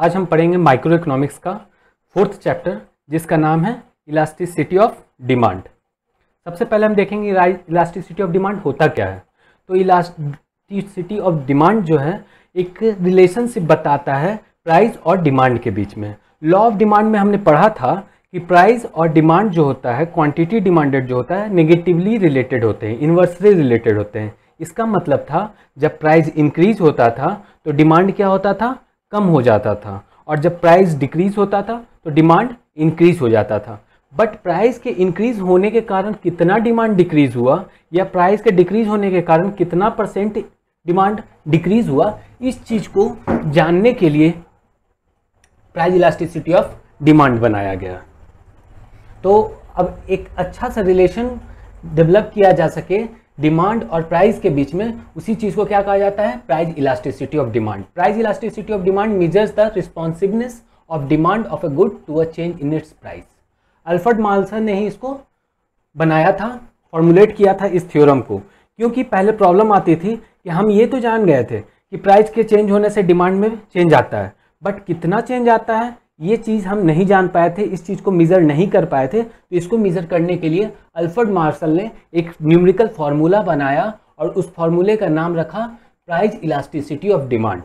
आज हम पढ़ेंगे माइक्रो इकोनॉमिक्स का फोर्थ चैप्टर जिसका नाम है इलास्टिसिटी ऑफ डिमांड सबसे पहले हम देखेंगे इलास्टिसिटी ऑफ डिमांड होता क्या है तो इलास्टिसिटी ऑफ डिमांड जो है एक रिलेशनशिप बताता है प्राइस और डिमांड के बीच में लॉ ऑफ डिमांड में हमने पढ़ा था कि प्राइस और डिमांड जो होता है क्वांटिटी डिमांडेड जो होता है नेगेटिवली रिलेटेड होते हैं इन्वर्सली रिलेटेड होते हैं इसका मतलब था जब प्राइस इंक्रीज होता था तो डिमांड क्या होता था कम हो जाता था और जब प्राइस डिक्रीज होता था तो डिमांड इंक्रीज हो जाता था बट प्राइस के इंक्रीज होने के कारण कितना डिमांड डिक्रीज हुआ या प्राइस के डिक्रीज होने के कारण कितना परसेंट डिमांड डिक्रीज हुआ इस चीज़ को जानने के लिए प्राइस इलास्टिसिटी ऑफ डिमांड बनाया गया तो अब एक अच्छा सा रिलेशन डेवलप किया जा सके डिमांड और प्राइस के बीच में उसी चीज़ को क्या कहा जाता है price elasticity of demand price elasticity of demand measures the responsiveness of demand of a good to a change in its price Alfred Marshall ने ही इसको बनाया था फॉर्मुलेट किया था इस थ्योरम को क्योंकि पहले प्रॉब्लम आती थी कि हम ये तो जान गए थे कि प्राइस के चेंज होने से डिमांड में चेंज आता है बट कितना चेंज आता है ये चीज़ हम नहीं जान पाए थे इस चीज़ को मेज़र नहीं कर पाए थे तो इसको मेज़र करने के लिए अल्फर्ड मार्शल ने एक न्यूमेरिकल फार्मूला बनाया और उस फार्मूले का नाम रखा प्राइज इलास्टिसिटी ऑफ डिमांड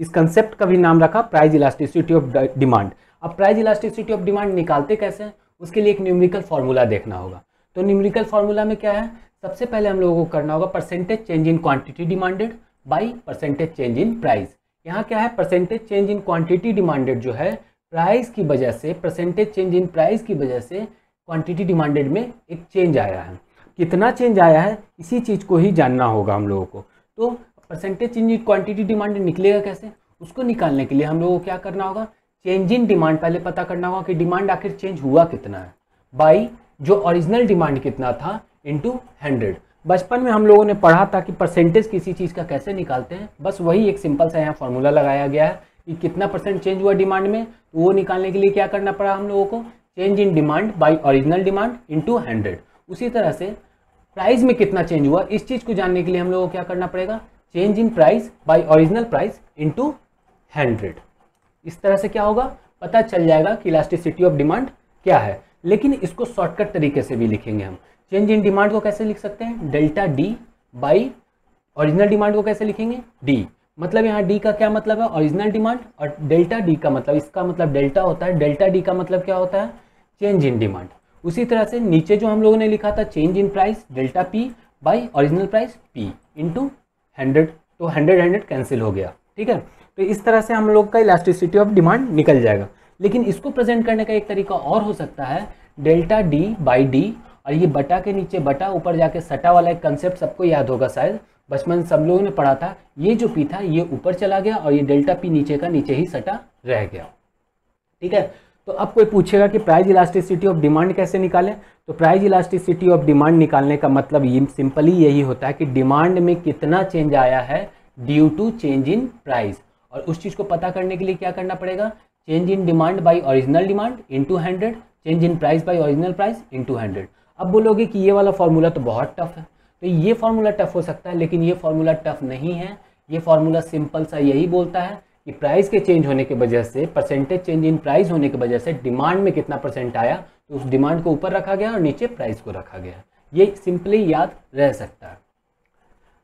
इस कंसेप्ट का भी नाम रखा प्राइज इलास्टिसिटी ऑफ डिमांड अब प्राइज इलास्टिसिटी ऑफ डिमांड निकालते कैसे हैं उसके लिए एक न्यूमेरिकल फार्मूला देखना होगा तो न्यूमेरिकल फार्मूला में क्या है सबसे पहले हम लोगों को करना होगा percentage change in quantity demanded by percentage change in price यहाँ क्या है percentage change in quantity demanded जो है प्राइस की वजह से परसेंटेज चेंज इन प्राइस की वजह से क्वांटिटी डिमांडेड में एक चेंज आया है कितना चेंज आया है इसी चीज़ को ही जानना होगा हम लोगों को तो percentage change in quantity demanded निकलेगा कैसे उसको निकालने के लिए हम लोगों को क्या करना होगा चेंज इन डिमांड पहले पता करना होगा कि डिमांड आखिर चेंज हुआ कितना है बाई जो ओरिजिनल डिमांड कितना था इंटू हंड्रेड बचपन में हम लोगों ने पढ़ा था कि परसेंटेज किसी चीज़ का कैसे निकालते हैं बस वही एक सिंपल सा यहाँ फॉर्मूला लगाया गया है कि कितना परसेंट चेंज हुआ डिमांड में तो वो निकालने के लिए क्या करना पड़ा हम लोगों को change in demand by original demand into hundred उसी तरह से प्राइस में कितना चेंज हुआ इस चीज़ को जानने के लिए हम लोगों को क्या करना पड़ेगा change in price by original price into hundred इस तरह से क्या होगा पता चल जाएगा कि इलास्टिसिटी ऑफ डिमांड क्या है लेकिन इसको शॉर्टकट तरीके से भी लिखेंगे हम चेंज इन डिमांड को कैसे लिख सकते हैं delta D by original demand को कैसे लिखेंगे डी मतलब यहाँ डी का क्या मतलब है ओरिजिनल डिमांड और डेल्टा डी का मतलब इसका मतलब डेल्टा होता है डेल्टा डी का मतलब क्या होता है चेंज इन डिमांड उसी तरह से नीचे जो हम लोगों ने लिखा था change in price delta P by original price P into hundred तो हंड्रेड हंड्रेड कैंसिल हो गया ठीक है तो इस तरह से हम लोग का इलास्टिसिटी ऑफ डिमांड निकल जाएगा लेकिन इसको प्रेजेंट करने का एक तरीका और हो सकता है डेल्टा डी बाई डी और ये बटा के नीचे बटा ऊपर जाके सटा वाला एक कंसेप्ट सबको याद होगा शायद बचपन सब लोगों ने पढ़ा था ये जो पी था ये ऊपर चला गया और ये डेल्टा पी नीचे का नीचे ही सटा रह गया ठीक है तो अब कोई पूछेगा कि प्राइज इलास्टिसिटी ऑफ डिमांड कैसे निकालें तो प्राइज इलास्टिसिटी ऑफ डिमांड निकालने का मतलब ये सिंपली यही होता है कि डिमांड में कितना चेंज आया है due to change in price और उस चीज़ को पता करने के लिए क्या करना पड़ेगा change in demand by original demand to hundred change in price by original price to hundred अब बोलोगे कि ये वाला फार्मूला तो बहुत टफ है तो ये फार्मूला टफ हो सकता है लेकिन ये फार्मूला टफ नहीं है ये फार्मूला सिंपल सा यही बोलता है कि प्राइस के चेंज होने की वजह से परसेंटेज चेंज इन प्राइस होने की वजह से डिमांड में कितना परसेंट आया तो उस डिमांड को ऊपर रखा गया और नीचे प्राइस को रखा गया ये सिंपली याद रह सकता है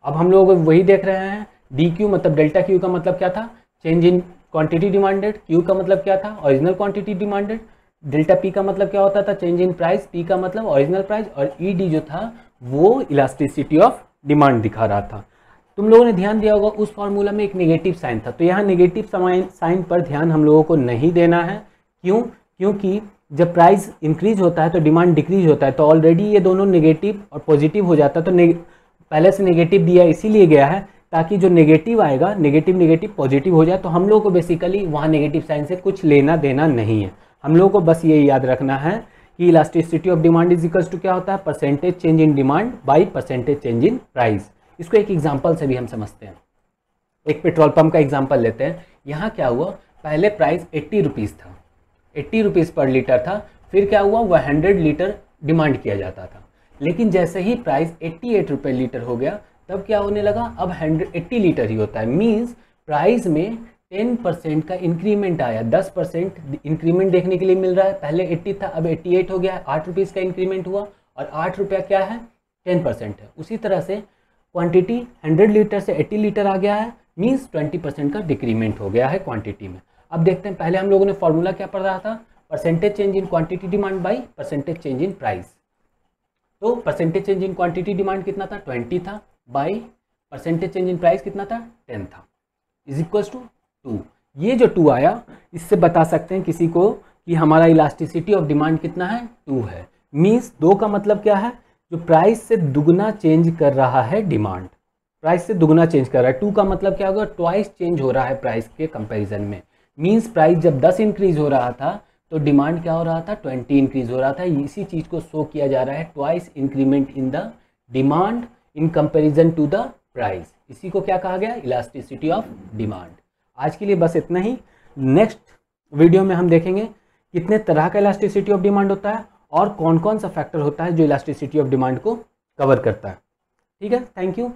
अब हम लोग वही देख रहे हैं डी क्यू मतलब डेल्टा क्यू का मतलब क्या था change in quantity demanded Q का मतलब क्या था original quantity demanded delta P का मतलब क्या होता था चेंज इन प्राइस पी का मतलब ओरिजिनल प्राइस और ई e डी जो था वो इलास्टिसिटी ऑफ डिमांड दिखा रहा था तुम लोगों ने ध्यान दिया होगा उस फॉर्मूला में एक नेगेटिव साइन था तो यहाँ नेगेटिव साइन पर ध्यान हम लोगों को नहीं देना है क्यों क्योंकि जब प्राइस इंक्रीज होता है तो डिमांड डिक्रीज होता है तो ऑलरेडी ये दोनों नेगेटिव और पॉजिटिव हो जाता है तो पहले से नेगेटिव दिया इसीलिए गया है ताकि जो नेगेटिव आएगा नेगेटिव नेगेटिव पॉजिटिव हो जाए तो हम लोगों को बेसिकली वहाँ नेगेटिव साइन से कुछ लेना देना नहीं है हम लोगों को बस ये याद रखना है कि elasticity of demand is equals to क्या होता है percentage change in demand by percentage change in price इसको एक एग्जाम्पल से भी हम समझते हैं एक पेट्रोल पंप का एग्जाम्पल लेते हैं यहाँ क्या हुआ पहले प्राइस एट्टी रुपीज़ था एट्टी रुपीज़ पर लीटर था फिर क्या हुआ वह हंड्रेड लीटर डिमांड किया जाता था लेकिन जैसे ही प्राइस एट्टी एट रुपये लीटर हो गया तब क्या होने लगा अब हंड्रेड एट्टी लीटर ही होता है मीन्स प्राइस में टेन परसेंट का इंक्रीमेंट आया दस परसेंट इंक्रीमेंट देखने के लिए मिल रहा है पहले एट्टी था अब एट्टी एट हो गया आठ रुपीज़ का इंक्रीमेंट हुआ और आठ रुपया क्या है टेन परसेंट है उसी तरह से क्वांटिटी हंड्रेड लीटर से एट्टी लीटर आ गया है मीन्स ट्वेंटी परसेंट का डिक्रीमेंट हो गया है क्वांटिटी में अब देखते हैं पहले हम लोगों ने फॉर्मूला क्या पढ़ रहा था percentage change in quantity demand by percentage change in price तो percentage change in quantity demand कितना था ट्वेंटी था by percentage change in price कितना था टेन था इज इक्वल्स टू टू ये जो टू आया इससे बता सकते हैं किसी को कि हमारा इलास्टिसिटी ऑफ डिमांड कितना है टू है मीन्स दो का मतलब क्या है जो प्राइस से दुगना चेंज कर रहा है डिमांड प्राइस से दुगना चेंज कर रहा है टू का मतलब क्या होगा ट्वाइस चेंज हो रहा है प्राइस के कंपैरिजन में मींस प्राइस जब दस इंक्रीज हो रहा था तो डिमांड क्या हो रहा था ट्वेंटी इंक्रीज हो रहा था इसी चीज़ को शो किया जा रहा है twice increment in the demand in comparison to the price इसी को क्या कहा गया इलास्टिसिटी ऑफ डिमांड आज के लिए बस इतना ही नेक्स्ट वीडियो में हम देखेंगे कितने तरह का इलास्टिसिटी ऑफ डिमांड होता है और कौन कौन सा फैक्टर होता है जो इलास्टिसिटी ऑफ डिमांड को कवर करता है ठीक है थैंक यू